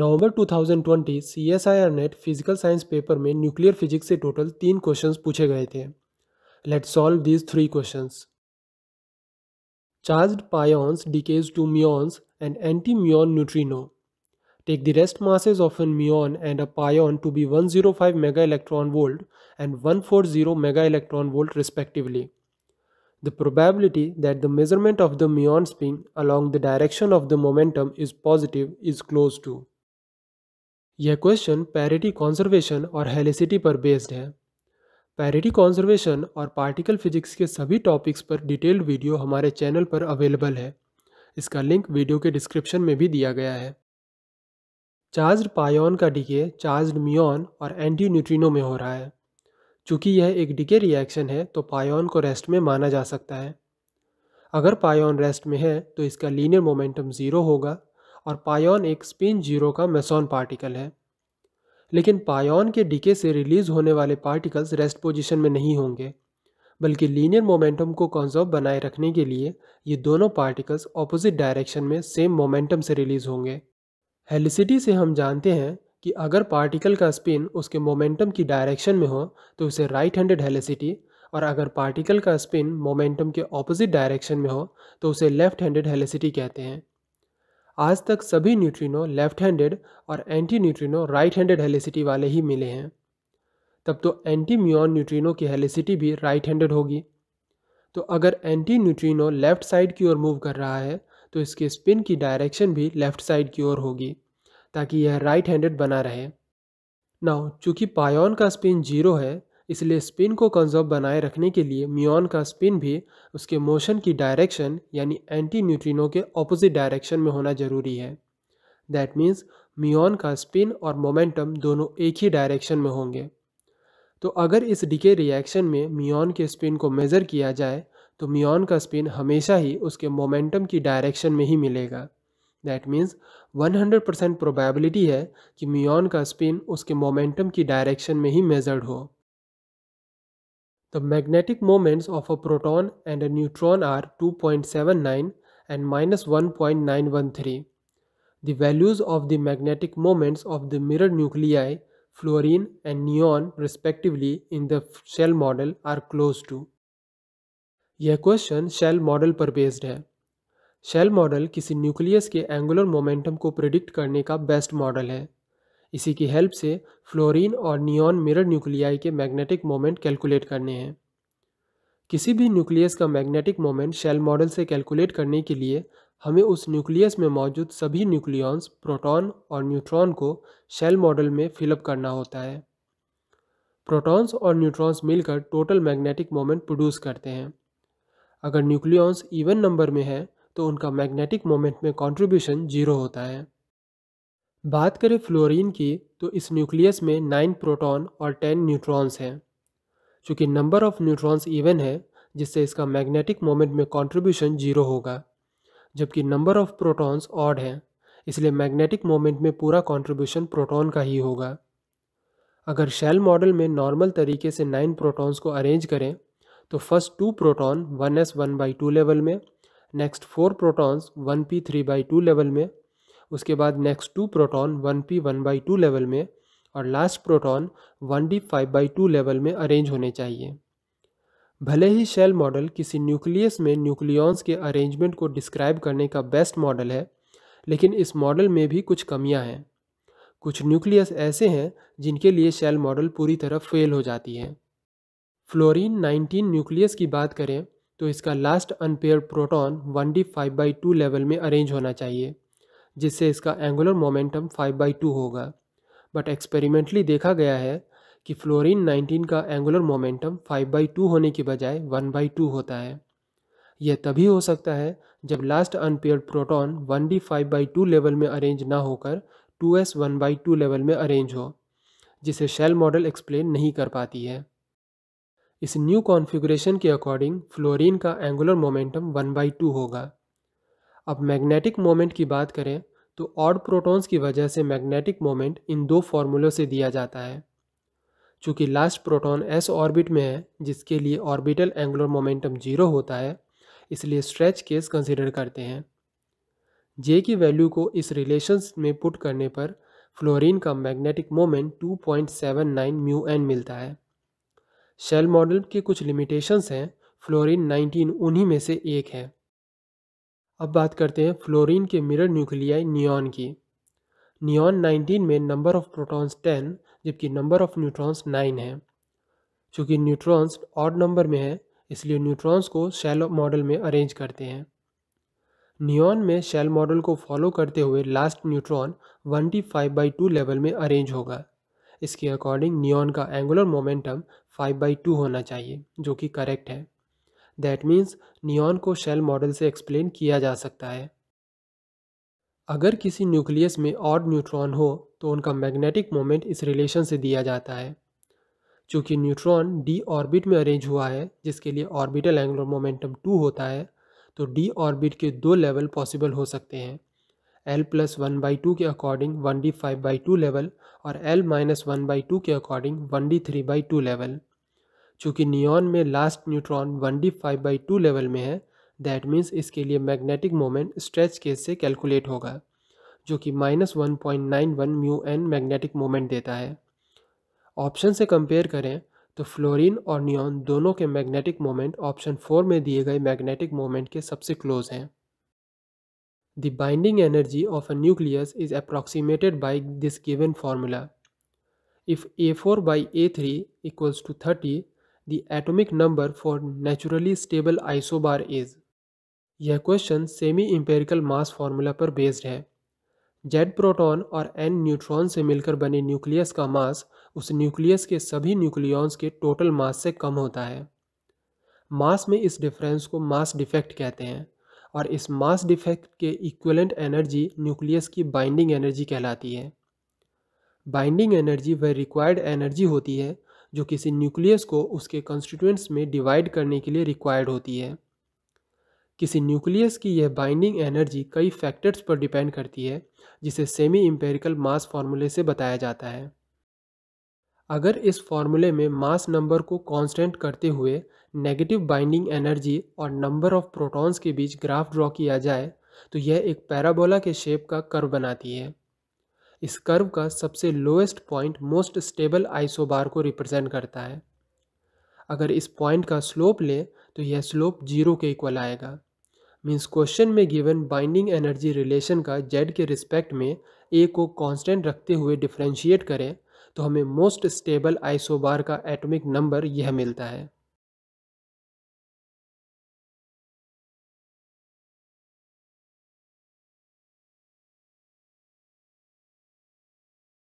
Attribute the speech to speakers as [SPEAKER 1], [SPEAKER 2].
[SPEAKER 1] नवंबर 2020 CSIR NET physical science paper में nuclear physics से total तीन क्वेश्चंस पूछे गए थे let solve these three questions charged pions decays to muons and anti muon neutrino take the rest masses of an muon and a pion to be 105 zero five mega electron volt and one four zero mega electron volt respectively the probability that the measurement of the muon spin along the direction of the momentum is positive is close to यह question parity conservation और helicity पर based है parity conservation और particle physics के सभी topics पर detailed video हमारे channel पर अवेलेबल है इसका लिंक वीडियो के डिस्क्रिप्शन में भी दिया गया है चार्ज पायोन का डिके चार्ज मियोन और एंटी न्यूट्रिनो में हो रहा है चूंकि यह एक डिके रिएक्शन है तो पायोन को रेस्ट में माना जा सकता है अगर पायोन रेस्ट में है तो इसका लीनियर मोमेंटम ज़ीरो होगा और पायोन एक स्पिन जीरो का मेसॉन पार्टिकल है लेकिन पायोन के डिके से रिलीज होने वाले पार्टिकल्स रेस्ट पोजीशन में नहीं होंगे बल्कि लीनियर मोमेंटम को कंजर्व बनाए रखने के लिए ये दोनों पार्टिकल्स ऑपोजिट डायरेक्शन में सेम मोमेंटम से रिलीज होंगे हेलिसिटी से हम जानते हैं कि अगर पार्टिकल का स्पिन उसके मोमेंटम की डायरेक्शन में हो तो उसे राइट हैंडेड हेलिसिटी और अगर पार्टिकल का स्पिन मोमेंटम के ऑपोजिट डायरेक्शन में हो तो उसे लेफ्ट हैंडेड हेलिसिटी कहते हैं आज तक सभी न्यूट्रिनो लेफ्ट हैंडेड और anti neutrino right handed helicity वाले ही मिले हैं तब तो एंटी म्यून न्यूट्रिनो की हेलिसिटी भी राइट हैंडेड होगी तो अगर एंटी न्यूट्रिनो लेफ्ट साइड की ओर मूव कर रहा है तो इसके स्पिन की डायरेक्शन भी लेफ्ट साइड की ओर होगी ताकि यह राइट हैंडेड बना रहे नाउ चूंकि पायोन का स्पिन जीरो है इसलिए स्पिन को कंजर्व बनाए रखने के लिए म्यून का स्पिन भी उसके मोशन की डायरेक्शन यानी एंटी न्यूट्रिनो के ऑपोजिट डायरेक्शन में होना ज़रूरी है दैट मीन्स म्यून का स्पिन और मोमेंटम दोनों एक ही डायरेक्शन में होंगे तो अगर इस डीके रिएक्शन में म्यून के स्पिन को मेज़र किया जाए तो म्यून का स्पिन हमेशा ही उसके मोमेंटम की डायरेक्शन में ही मिलेगा दैट मीन्स 100 परसेंट प्रोबेबिलिटी है कि म्यून का स्पिन उसके मोमेंटम की डायरेक्शन में ही मेजर्ड हो The magnetic moments of a proton and a neutron are 2.79 and minus 1.913. The values of the magnetic moments of the mirror nuclei, fluorine and neon respectively in the shell model are close to. यह question shell model पर based है shell model किसी nucleus के angular momentum को predict करने का best model है इसी की हेल्प से फ्लोरीन और नियॉन मिरर न्यूक्लियाई के मैग्नेटिक मोमेंट कैलकुलेट करने हैं किसी भी न्यूक्लियस का मैग्नेटिक मोमेंट शेल मॉडल से कैलकुलेट करने के लिए हमें उस न्यूक्लियस में मौजूद सभी न्यूक्लियॉन्स प्रोटॉन और न्यूट्रॉन को शेल मॉडल में फिलअप करना होता है प्रोटॉन्स और न्यूट्रॉन्स मिलकर टोटल मैग्नेटिक मोमेंट प्रोड्यूस करते हैं अगर न्यूक्लियॉन्स इवन नंबर में है तो उनका मैग्नेटिक मोमेंट में कॉन्ट्रीब्यूशन जीरो होता है बात करें फ्लोरीन की तो इस न्यूक्लियस में नाइन प्रोटॉन और टेन न्यूट्रॉन्स हैं चूँकि नंबर ऑफ न्यूट्रॉन्स इवन है जिससे इसका मैग्नेटिक मोमेंट में कंट्रीब्यूशन जीरो होगा जबकि नंबर ऑफ प्रोटॉन्स ऑड हैं इसलिए मैग्नेटिक मोमेंट में पूरा कंट्रीब्यूशन प्रोटॉन का ही होगा अगर शेल मॉडल में नॉर्मल तरीके से नाइन प्रोटॉन्स को अरेंज करें तो first two proton one S one by two level में next four protons one P three by two level में उसके बाद next two proton one P one by two level में और last proton one D five by two level में arrange होने चाहिए भले ही शेल मॉडल किसी न्यूक्लियस में न्यूक्लियॉन्स के अरेंजमेंट को डिस्क्राइब करने का बेस्ट मॉडल है लेकिन इस मॉडल में भी कुछ कमियां हैं कुछ न्यूक्लियस ऐसे हैं जिनके लिए शेल मॉडल पूरी तरह फेल हो जाती है फ्लोरीन 19 न्यूक्लियस की बात करें तो इसका last unpaired proton 1d5 D five by two level में अरेंज होना चाहिए जिससे इसका angular momentum five by two होगा बट एक्सपेरिमेंटली देखा गया है कि फ्लोरीन 19 का एंगुलर मोमेंटम 5 बाई टू होने की बजाय 1 बाई टू होता है यह तभी हो सकता है जब last unpaired proton one D five by two level में अरेंज ना होकर two S one by two level में अरेंज हो जिसे शेल मॉडल एक्सप्लेन नहीं कर पाती है इस न्यू कॉन्फ़िगरेशन के अकॉर्डिंग फ्लोरीन का angular momentum one by two होगा अब मैग्नेटिक मोमेंट की बात करें तो ऑड प्रोटॉन्स की वजह से मैग्नेटिक मोमेंट इन दो फॉर्मूलों से दिया जाता है चूँकि लास्ट प्रोटॉन एस ऑर्बिट में है जिसके लिए ऑर्बिटल एंगुलर मोमेंटम जीरो होता है इसलिए स्ट्रेच केस कंसिडर करते हैं जे की वैल्यू को इस रिलेशन में पुट करने पर फ्लोरीन का मैग्नेटिक मोमेंट 2.79 म्यू एन मिलता है शेल मॉडल के कुछ लिमिटेशंस हैं फ्लोरीन 19 उन्हीं में से एक है अब बात करते हैं फ्लोरीन के मिरर न्यूक्लियाई नियॉन की नियॉन नाइनटीन में नंबर ऑफ प्रोटॉन्स टेन जबकि नंबर ऑफ न्यूट्रॉन्स नाइन है चूँकि न्यूट्रॉन्स ऑड नंबर में है इसलिए न्यूट्रॉन्स को शेल मॉडल में अरेंज करते हैं नियॉन में शेल मॉडल को फॉलो करते हुए last neutron one T five by two level में अरेंज होगा इसके अकॉर्डिंग नियॉन का angular momentum five by two होना चाहिए जो कि करेक्ट है दैट मीन्स नियॉन को शेल मॉडल से एक्सप्लेन किया जा सकता है अगर किसी न्यूक्लियस में और न्यूट्रॉन हो तो उनका मैग्नेटिक मोमेंट इस रिलेशन से दिया जाता है चूँकि न्यूट्रॉन डी ऑर्बिट में अरेंज हुआ है जिसके लिए ऑर्बिटल एंगुलर मोमेंटम टू होता है तो डी ऑर्बिट के दो लेवल पॉसिबल हो सकते हैं L plus one by two के according one D five by two level और L minus one by two के according one D three by two level चूँकि नियॉन में last neutron one D five by two level में है that means इसके लिए magnetic moment stretch case से calculate होगा जो कि minus one point nine one mu N magnetic moment देता है ऑप्शन से कंपेयर करें तो फ्लोरीन और नियॉन दोनों के मैग्नेटिक मोमेंट ऑप्शन फोर में दिए गए मैग्नेटिक मोमेंट के सबसे क्लोज हैं the binding energy of a nucleus is approximated by this given formula if A four by A three equals to thirty the atomic number for naturally stable isobar is यह question semi empirical mass formula पर based है Z proton और N neutron से मिलकर बने nucleus का मास उस nucleus के सभी न्यूक्लियॉन्स के टोटल मास से कम होता है मास में इस डिफरेंस को मास डिफेक्ट कहते हैं और इस मास डिफेक्ट के इक्वलेंट एनर्जी न्यूक्लियस की बाइंडिंग एनर्जी कहलाती है बाइंडिंग एनर्जी वह रिक्वायर्ड एनर्जी होती है जो किसी न्यूक्लियस को उसके कंस्टिट्यूएंट्स में डिवाइड करने के लिए रिक्वायर्ड होती है किसी न्यूक्लियस की यह बाइंडिंग एनर्जी कई फैक्टर्स पर डिपेंड करती है जिसे सेमी इम्पेरिकल मास फार्मूले से बताया जाता है अगर इस फार्मूले में मास नंबर को कांस्टेंट करते हुए नेगेटिव बाइंडिंग एनर्जी और नंबर ऑफ प्रोटॉन्स के बीच ग्राफ ड्रॉ किया जाए तो यह एक पैराबोला के शेप का कर्व बनाती है इस कर्व का सबसे lowest point most stable isobar को रिप्रेजेंट करता है अगर इस पॉइंट का स्लोप लें तो यह स्लोप जीरो के इक्वल आएगा मीन्स क्वेश्चन में गिवन बाइंडिंग एनर्जी रिलेशन का जेड के रिस्पेक्ट में ए को कांस्टेंट रखते हुए डिफ्रेंशिएट करें तो हमें मोस्ट स्टेबल आइसोबार का एटॉमिक नंबर यह मिलता है